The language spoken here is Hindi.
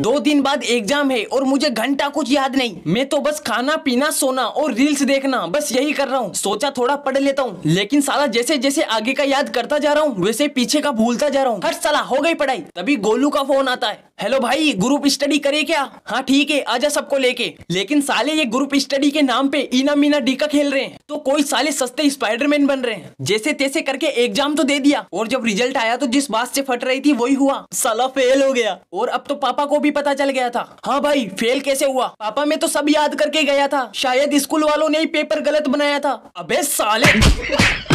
दो दिन बाद एग्जाम है और मुझे घंटा कुछ याद नहीं मैं तो बस खाना पीना सोना और रील्स देखना बस यही कर रहा हूँ सोचा थोड़ा पढ़ लेता हूँ लेकिन साला जैसे जैसे आगे का याद करता जा रहा हूँ वैसे पीछे का भूलता जा रहा हूँ हर साला हो गई पढ़ाई तभी गोलू का फोन आता है हेलो भाई ग्रुप स्टडी करे क्या हाँ ठीक है आजा सबको लेके लेकिन साले ये ग्रुप स्टडी के नाम पे इना मीना डीका खेल रहे हैं तो कोई साले सस्ते स्पाइडरमैन बन रहे हैं जैसे तैसे करके एग्जाम तो दे दिया और जब रिजल्ट आया तो जिस बात से फट रही थी वही हुआ साला फेल हो गया और अब तो पापा को भी पता चल गया था हाँ भाई फेल कैसे हुआ पापा में तो सब याद करके गया था शायद स्कूल वालों ने ही पेपर गलत बनाया था अब साले